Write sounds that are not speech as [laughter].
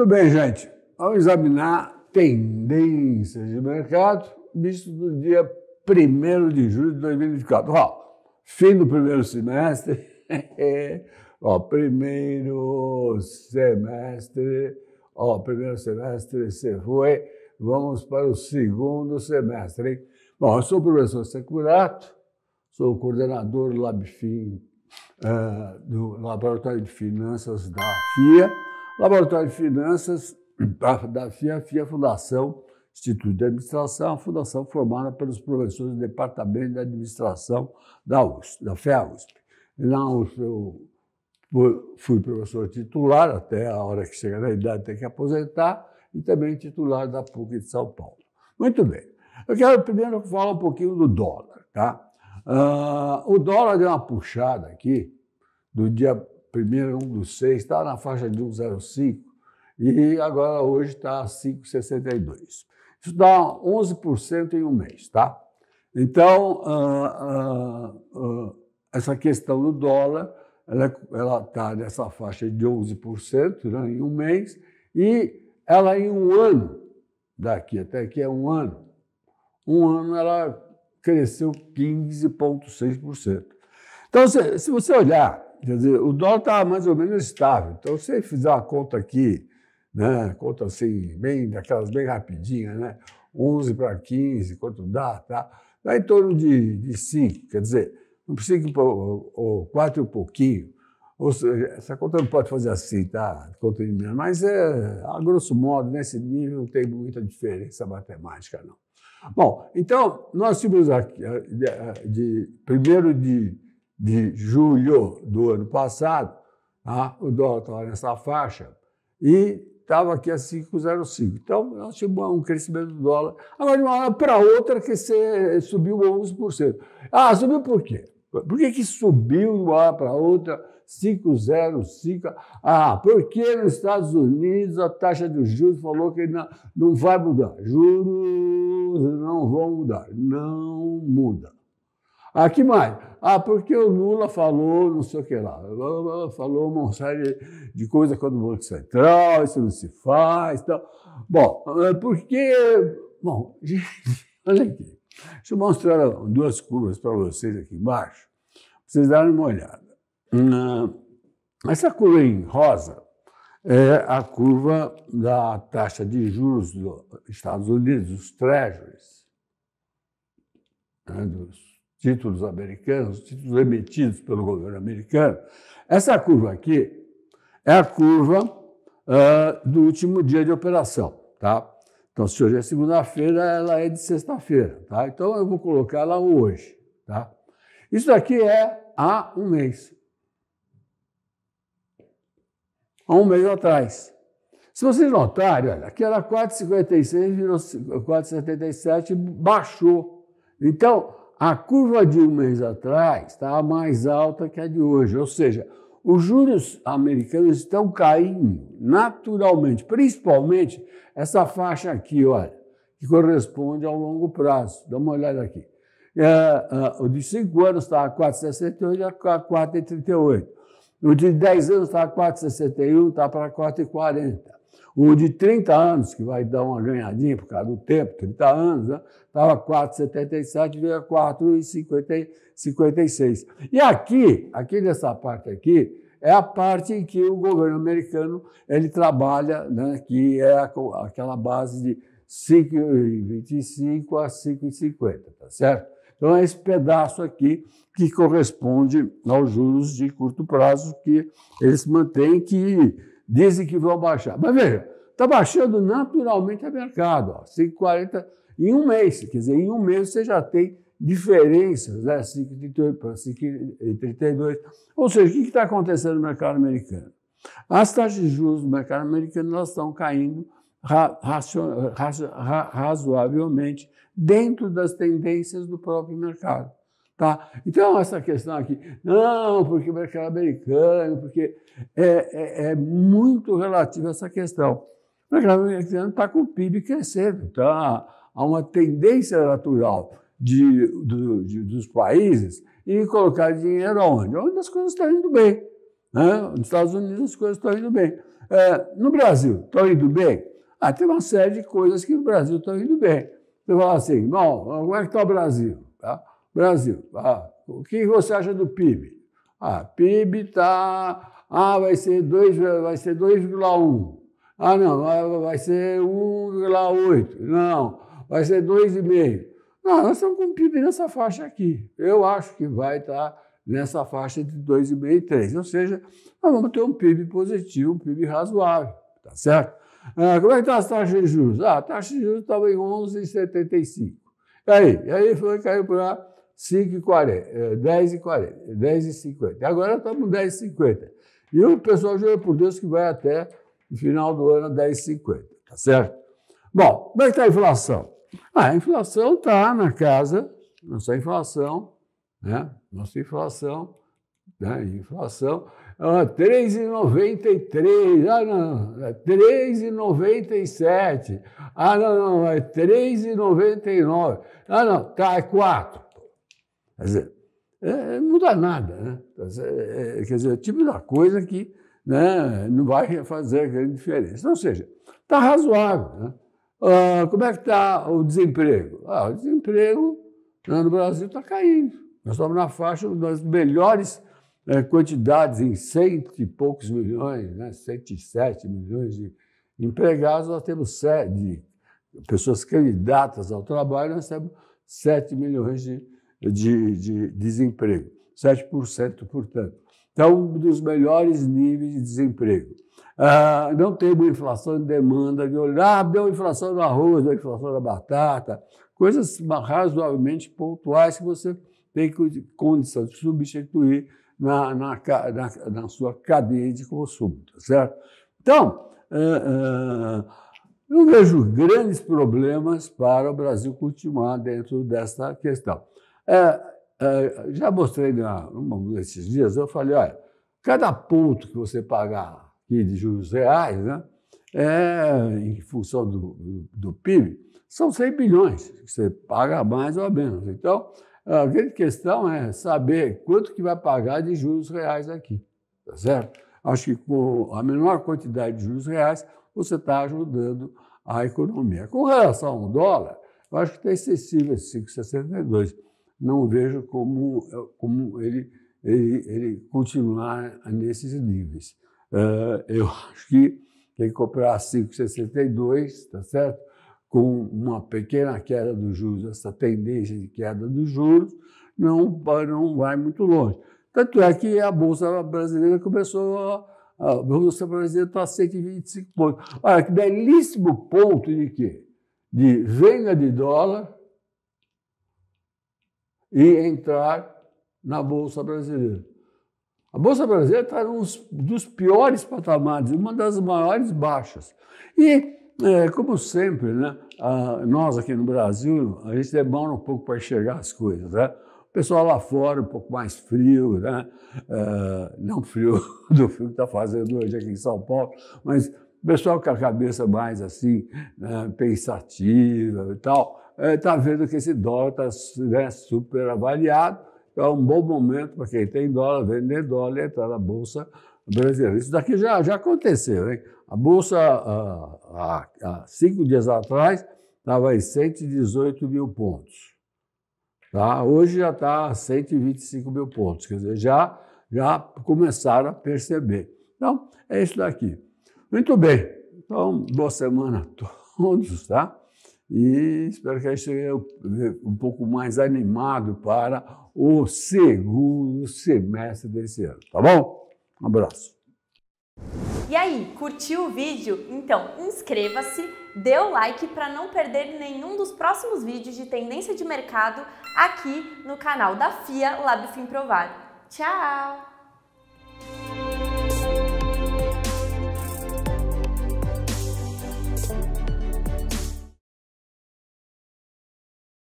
Muito bem, gente. Ao examinar tendências de mercado, visto do dia 1 de julho de 2024. Ó, fim do primeiro semestre. [laughs] ó, primeiro semestre. Ó, primeiro semestre se foi. Vamos para o segundo semestre. Hein? Bom, eu sou o professor Securato, sou o coordenador do LabFin, uh, do Laboratório de Finanças da FIA Laboratório de Finanças [clears throat] da FIA, FIA Fundação Instituto de Administração, a fundação formada pelos professores do Departamento de Administração da USP, da FEA-USP. Na USP eu fui professor titular até a hora que chega na idade tem que aposentar e também titular da PUC de São Paulo. Muito bem. Eu quero primeiro falar um pouquinho do dólar, tá? Uh, o dólar deu uma puxada aqui do dia primeiro um dos seis estava tá na faixa de 1,05 e agora hoje está 5,62. Isso dá 11% em um mês, tá? Então, ah, ah, ah, essa questão do dólar, ela está nessa faixa de 11% né, em um mês e ela em um ano, daqui até aqui é um ano, um ano ela cresceu 15,6%. Então, se, se você olhar Quer dizer, o dólar está mais ou menos estável. Então, se você fizer uma conta aqui, né, conta assim, bem, daquelas bem rapidinhas, né, 11 para 15, quanto dá, tá? Dá em torno de, de 5, quer dizer, não precisa ou 4 e um pouquinho. Ou seja, essa conta não pode fazer assim, tá? Conta de mim, mas é, a grosso modo, nesse nível não tem muita diferença matemática, não. Bom, então, nós tivemos aqui, eh, de, eh, de primeiro de de julho do ano passado, tá? o dólar estava nessa faixa, e estava aqui a 5,05. Então, nós tivemos um crescimento do dólar. Agora, de uma hora para outra, que você subiu 11%. Ah, subiu por quê? Por que, que subiu de uma hora para outra 5,05? Ah, porque nos Estados Unidos a taxa de juros falou que não, não vai mudar. Juros não vão mudar. Não muda. Ah, que mais? Ah, porque o Lula falou não sei o que lá, falou uma série de coisas quando o Banco Central, isso não se faz. Tal. Bom, eh, porque. Bom, [laughs] olha aqui. Deixa eu mostrar duas curvas para vocês aqui embaixo, para vocês darem uma olhada. Ah, essa curva em rosa é a curva da taxa de juros dos Estados Unidos, dos Treasuries, né, dos títulos americanos, títulos emitidos pelo governo americano. Essa curva aqui é a curva uh, do último dia de operação, tá? Então, se hoje é segunda-feira, ela é de sexta-feira, tá? Então, eu vou colocar ela hoje, tá? Isso aqui é há um mês. Há um mês atrás. Se vocês notarem, olha, aqui era 4,56, virou 4,77, baixou. Então, a curva de um mês atrás estava tá mais alta que a de hoje, ou seja, os juros americanos estão caindo naturalmente, principalmente essa faixa aqui, olha, que corresponde ao longo prazo. Dá uma olhada aqui. É, é o de 5 anos tá estava 4,68, já 4,38. Tá o de 10 anos estava 4,61, está para 4,40. O de 30 anos, que vai dar uma ganhadinha por causa do tempo, 30 anos, estava né? 4,77, veio a 4,56. E aqui, aqui nessa parte aqui, é a parte em que o governo americano ele trabalha, né, que é aquela base de 5,25 a 5,50, tá certo? Então, é esse pedaço aqui que corresponde aos juros de curto prazo que eles mantêm, que dizem que vão baixar. Mas veja, está baixando naturalmente a mercado, 5,40 em um mês. Quer dizer, em um mês você já tem diferenças, né, 5,38 para 5,32. Ou seja, o que está acontecendo no mercado americano? As taxas de juros do mercado americano elas estão caindo ra ra ra razoavelmente dentro das tendências do próprio mercado. Tá? Então, essa questão aqui, não, porque o mercado americano, porque é, é, é muito relativa essa questão. O mercado americano está com o PIB crescendo, tá? há uma tendência natural de, do, de, dos países em colocar dinheiro onde? Onde as coisas estão indo bem. Né? Nos Estados Unidos as coisas estão indo bem. É, no Brasil, estão indo bem? Ah, tem uma série de coisas que no Brasil estão indo bem. Você fala assim, irmão, como é que está o Brasil? Brasil. Ah, o que você acha do PIB? Ah, PIB está. Ah, vai ser 2,1. Vai ser ah, não, vai ser 1,8. Não, vai ser 2,5. Não, nós estamos com o PIB nessa faixa aqui. Eu acho que vai estar tá nessa faixa de 2,5 e 3. Ou seja, nós vamos ter um PIB positivo, um PIB razoável, tá certo? Ah, como é que está a taxa de juros? Ah, a taxa de juros estava tá em 11,75. E aí? E aí foi, caiu para 5 e 40, 10 é, e 40, 50. Agora tá estamos 10 e 50. E o pessoal jura por Deus que vai até o final do ano 10 e 50, tá certo? Bom, como é que está a inflação? Ah, a inflação está na casa, nossa inflação, né? Nossa inflação, né? Inflação, ah, 3,93, ah, não, é 3,97, ah, não, não, é 3,99, ah, não, tá, é 4. Quer dizer, é, é não muda nada. Né? É, é, quer dizer, é o tipo da coisa que né, não vai fazer grande diferença. Ou seja, está razoável. Né? Ah, como é que está o desemprego? Ah, o desemprego né, no Brasil está caindo. Nós estamos na faixa das melhores é, quantidades em cento e poucos milhões, né, 107 milhões de empregados, nós temos sete pessoas candidatas ao trabalho, nós temos 7 milhões de de, de desemprego. 7%, portanto. Então, um dos melhores níveis de desemprego. Ah, não temos inflação de demanda, de olhar, ah, deu inflação no arroz, deu inflação na batata, coisas razoavelmente pontuais que você tem condição de substituir na, na, na, na sua cadeia de consumo, tá certo? Então, ah, não ah, vejo grandes problemas para o Brasil continuar dentro dessa questão. É, é, já mostrei na, um desses dias, eu falei, olha, cada ponto que você pagar aqui de juros reais, né, é, em função do, do, PIB, são 100 bilhões, que você paga mais ou menos. Então, a grande questão é saber quanto que vai pagar de juros reais aqui, tá certo? Acho que com a menor quantidade de juros reais, você está ajudando a economia. Com relação ao dólar, eu acho que está excessivo esse 5,62 não vejo como, como ele, ele, ele continuar nesses níveis. Uh, eu [laughs] acho que tem que operar 5,62, tá certo? Com uma pequena queda dos juros, essa tendência de queda dos juros não, não vai muito longe. Tanto é que a Bolsa Brasileira começou a a Bolsa Brasileira está a 125 pontos. Olha, que belíssimo ponto de quê? De venda de dólar e entrar na Bolsa Brasileira. A Bolsa Brasileira está num dos piores patamares, uma das maiores baixas. E, é, como sempre, né, a, nós aqui no Brasil, a gente demora um pouco para enxergar as coisas. Né? O pessoal lá fora, um pouco mais frio, né? É, não frio [laughs] do frio que está fazendo hoje aqui em São Paulo, mas o pessoal com a cabeça mais assim, né, pensativa e tal, está é, vendo que esse dólar está né, super avaliado. Então, é um bom momento para quem tem dólar, vender dólar e entrar na Bolsa Brasileira. Isso daqui já, já aconteceu. Hein? A Bolsa, há, há cinco dias atrás, estava em 118 mil pontos. Tá? Hoje já está 125 mil pontos. Quer dizer, já, já começaram a perceber. Então, é isso daqui. Muito bem. Então, boa semana a [laughs] todos, tá? e espero que a gente tenha um pouco mais animado para o segundo semestre desse ano, tá bom? Um abraço. E aí, curtiu o vídeo? Então inscreva-se, dê o like para não perder nenhum dos próximos vídeos de tendência de mercado aqui no canal da FIA Lab Fim Provar. Tchau!